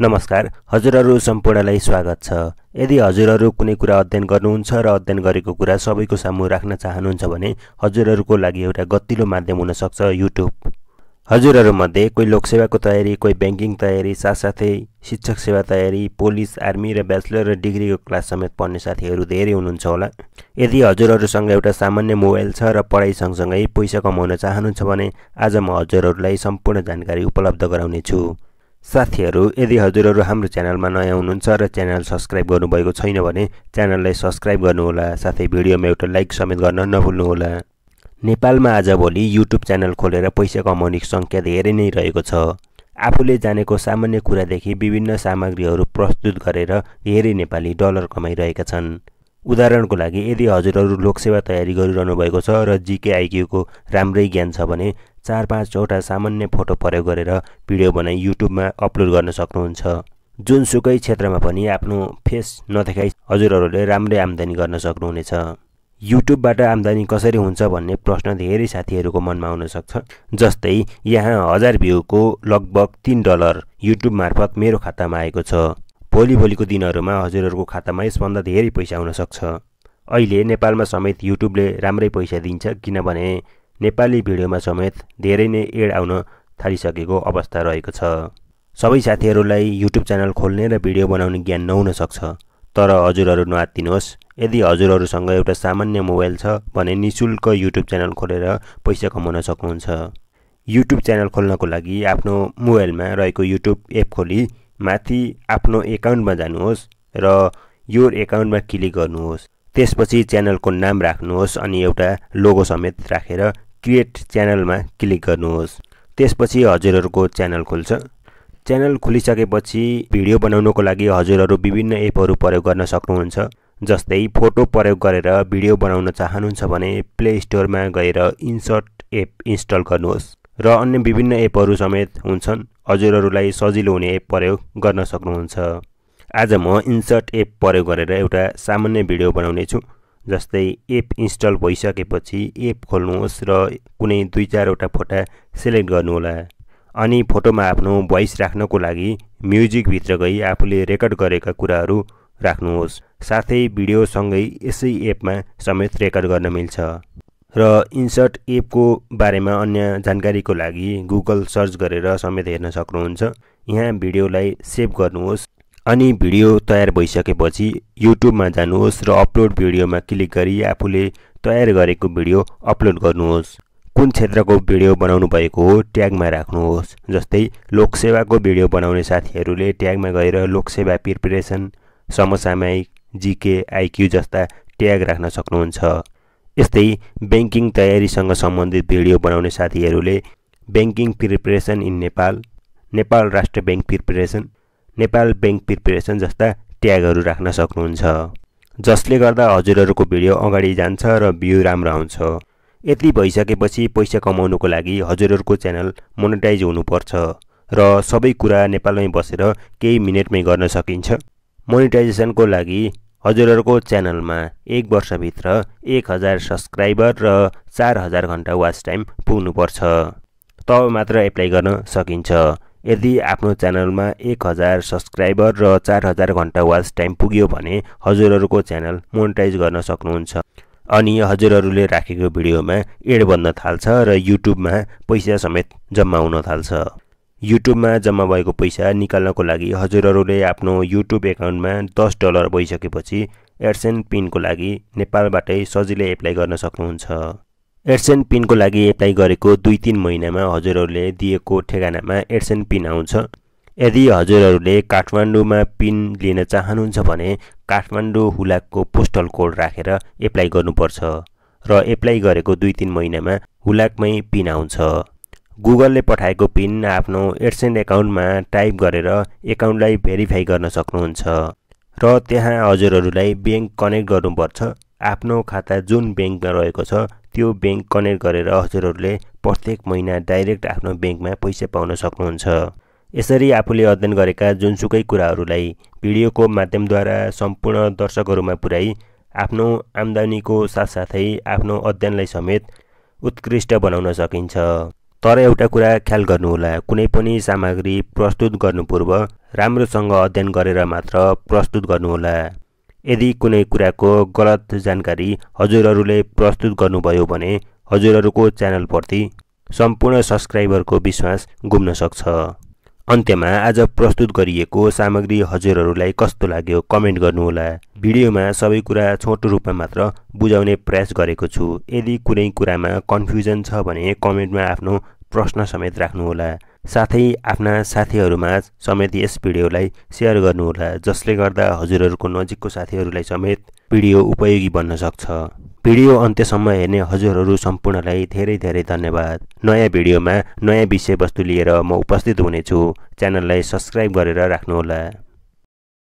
नमस्कार हजुरहरू सम्पूर्णलाई स्वागत छ यदि हजुरहरू कुनै कुरा अध्ययन गर्नुहुन्छ र अध्ययन गरेको कुरा सबैको सामु राख्न चाहनुहुन्छ भने हजुरहरूको लागि एउटा गतिलो माध्यम हुनसक्छ युट्युब हजुरहरूमध्ये कोही लोकसेवाको तयारी कोही ब्याङ्किङ तयारी साथसाथै शिक्षक सेवा तयारी पुलिस आर्मी र ब्याचलर र डिग्रीको क्लास समेत पढ्ने साथीहरू धेरै हुनुहुन्छ होला यदि हजुरहरूसँग एउटा सामान्य मोबाइल छ र पढाइ सँगसँगै पैसा कमाउन चाहनुहुन्छ भने आज म हजुरहरूलाई सम्पूर्ण जानकारी उपलब्ध गराउनेछु साथीहरू यदि हजुरहरू हाम्रो च्यानलमा नयाँ हुनुहुन्छ र च्यानल सब्सक्राइब गर्नुभएको छैन भने च्यानललाई सब्सक्राइब गर्नुहोला साथै भिडियोमा एउटा लाइक समेत गर्न नभुल्नुहोला नेपालमा आजभोलि युट्युब च्यानल खोलेर पैसा कमाउने सङ्ख्या धेरै नै रहेको छ आफूले जानेको सामान्य कुरादेखि विभिन्न सामग्रीहरू प्रस्तुत गरेर धेरै नेपाली डलर कमाइरहेका छन् उदाहरणको लागि यदि हजुरहरू लोकसेवा तयारी गरिरहनु भएको छ र जिकेआइक्यूको राम्रै ज्ञान छ भने चार पाँचवटा सामान्य फोटो प्रयोग गरेर भिडियो बनाई युट्युबमा अपलोड गर्न सक्नुहुन्छ जुनसुकै क्षेत्रमा पनि आफ्नो फेस नदेखाइ हजुरहरूले राम्रै आम्दानी गर्न सक्नुहुनेछ युट्युबबाट आम्दानी कसरी हुन्छ भन्ने प्रश्न धेरै साथीहरूको मनमा सक्छ जस्तै यहाँ हजार भ्यूको लगभग तिन डलर युट्युब मार्फत मेरो खातामा आएको छ भोलि भोलिको दिनहरूमा हजुरहरूको खातामा यसभन्दा धेरै पैसा हुनसक्छ अहिले नेपालमा समेत युट्युबले राम्रै पैसा दिन्छ किनभने नेपाली भिडियोमा समेत धेरै नै एड आउन थालिसकेको अवस्था रहेको छ सबै साथीहरूलाई युट्युब च्यानल खोल्ने र भिडियो बनाउने ज्ञान नहुन सक्छ तर हजुरहरू नआत्तिनुहोस् यदि हजुरहरूसँग एउटा सामान्य मोबाइल छ भने निशुल्क युट्युब च्यानल खोलेर पैसा कमाउन सक्नुहुन्छ युट्युब च्यानल खोल्नको लागि आफ्नो मोबाइलमा रहेको युट्युब एप खोली माथि आफ्नो एकाउन्टमा जानुहोस् र यो एकाउन्टमा क्लिक गर्नुहोस् त्यसपछि च्यानलको नाम राख्नुहोस् अनि एउटा लोगो समेत राखेर क्रिएट च्यानलमा क्लिक गर्नुहोस् त्यसपछि हजुरहरूको च्यानल खुल्छ च्यानल खुलिसकेपछि भिडियो बनाउनुको लागि हजुरहरू विभिन्न एपहरू प्रयोग गर्न सक्नुहुन्छ जस्तै फोटो प्रयोग गरेर भिडियो बनाउन चाहनुहुन्छ भने प्ले स्टोरमा गएर इन्सर्ट एप इन्स्टल गर्नुहोस् र अन्य विभिन्न एपहरू समेत हुन्छन् हजुरहरूलाई सजिलो हुने एप प्रयोग गर्न सक्नुहुन्छ आज म इन्सर्ट एप प्रयोग गरेर एउटा सामान्य भिडियो बनाउनेछु जस्तै एप इन्स्टल भइसकेपछि एप खोल्नुहोस् र कुनै दुई चारवटा फोटा सेलेक्ट गर्नुहोला अनि फोटोमा आफ्नो भोइस राख्नको लागि म्युजिकभित्र गई आफूले रेकर्ड गरेका कुराहरू राख्नुहोस् साथै भिडियोसँगै यसै एपमा समेत रेकर्ड गर्न मिल्छ र इन्सर्ट एपको बारेमा अन्य जानकारीको लागि गुगल सर्च गरेर समेत हेर्न सक्नुहुन्छ यहाँ भिडियोलाई सेभ गर्नुहोस् अनि भिडियो तयार भइसकेपछि युट्युबमा जानुहोस् र अपलोड भिडियोमा क्लिक गरी आफूले तयार गरेको भिडियो अपलोड गर्नुहोस् कुन क्षेत्रको भिडियो बनाउनु भएको हो ट्यागमा राख्नुहोस् जस्तै लोकसेवाको भिडियो बनाउने साथीहरूले ट्यागमा गएर लोकसेवा प्रिपेरेसन समसामयिक जिके आइक्यू जस्ता ट्याग राख्न सक्नुहुन्छ यस्तै ब्याङ्किङ तयारीसँग सम्बन्धित भिडियो बनाउने साथीहरूले banking preparation in Nepal Nepal Rastra Bank preparation Nepal Bank preparation जस्ता ट्यागहरू राख्न सक्नुहुन्छ जसले गर्दा हजुरहरूको भिडियो अगाडि जान्छ र भ्यू राम्रो आउँछ यति भइसकेपछि पैसा कमाउनुको लागि हजुरहरूको च्यानल मोनिटाइज हुनुपर्छ र सबै कुरा नेपालमै बसेर केही मिनटमै गर्न सकिन्छ मोनिटाइजेसनको लागि हजुरहरूको च्यानलमा एक वर्षभित्र एक हजार सब्सक्राइबर र चार हजार घन्टा वाच टाइम पुग्नुपर्छ तब मात्र एप्लाई गर्न सकिन्छ यदि आफ्नो च्यानलमा एक हजार सब्सक्राइबर र चार हजार घन्टा वाच टाइम पुग्यो भने हजुरहरूको च्यानल मोनिटाइज गर्न सक्नुहुन्छ अनि हजुरहरूले राखेको भिडियोमा एड बन्न थाल्छ र युट्युबमा पैसा समेत जम्मा हुन थाल्छ युट्युबमा जम्मा भएको पैसा निकाल्नको लागि हजुरहरूले आफ्नो युट्युब एकाउन्टमा दस डलर भइसकेपछि एडसेन्ट पिनको लागि नेपालबाटै सजिलै एप्लाई गर्न सक्नुहुन्छ एडसेन्ट पिनको लागि एप्लाई गरेको दुई तिन महिनामा हजुरहरूले दिएको ठेगानामा एडसेन्ट पिन आउँछ यदि हजुरहरूले काठमाडौँमा पिन लिन चाहनुहुन्छ भने काठमाडौँ हुलाकको पोस्टल कोड राखेर एप्लाई गर्नुपर्छ र एप्लाई गरेको दुई तिन महिनामा हुलाकमै पिन आउँछ गुगलले पठाएको पिन आफ्नो एडसेन्ट एकाउन्टमा टाइप गरेर एकाउन्टलाई भेरिफाई गर्न सक्नुहुन्छ र त्यहाँ हजुरहरूलाई ब्याङ्क कनेक्ट गर्नुपर्छ आफ्नो खाता जुन ब्याङ्कमा रहेको छ त्यो ब्याङ्क कनेक्ट गरेर हजुरहरूले प्रत्येक महिना डाइरेक्ट आफ्नो ब्याङ्कमा पैसा पाउन सक्नुहुन्छ यसरी आफूले अध्ययन गरेका जुनसुकै कुराहरूलाई भिडियोको माध्यमद्वारा सम्पूर्ण दर्शकहरूमा पुर्याई आफ्नो आम्दानीको साथसाथै आफ्नो अध्ययनलाई समेत उत्कृष्ट बनाउन सकिन्छ तर एउटा कुरा ख्याल गर्नुहोला कुनै पनि सामग्री प्रस्तुत गर्नु पूर्व राम्रोसँग अध्ययन गरेर मात्र प्रस्तुत गर्नुहोला यदि कुनै कुराको गलत जानकारी हजुरहरूले प्रस्तुत गर्नुभयो भने हजुरहरूको च्यानलप्रति सम्पूर्ण सब्सक्राइबरको विश्वास गुम्न सक्छ अन्त्यमा आज प्रस्तुत गरिएको सामग्री हजुरहरूलाई कस्तो लाग्यो कमेन्ट गर्नुहोला भिडियोमा सबै कुरा छोटो रूपमा मात्र बुझाउने प्रयास गरेको छु यदि कुनै कुरामा कन्फ्युजन छ भने कमेन्टमा आफ्नो प्रश्न समेत राख्नुहोला साथै आफ्ना साथीहरूमा समेत यस भिडियोलाई सेयर गर्नुहोला जसले गर्दा हजुरहरूको नजिकको साथीहरूलाई समेत भिडियो उपयोगी बन्न सक्छ भिडियो अन्त्यसम्म हेर्ने हजुरहरू सम्पूर्णलाई धेरै धेरै धन्यवाद नयाँ भिडियोमा नयाँ विषयवस्तु लिएर म उपस्थित हुनेछु च्यानललाई सब्सक्राइब गरेर राख्नुहोला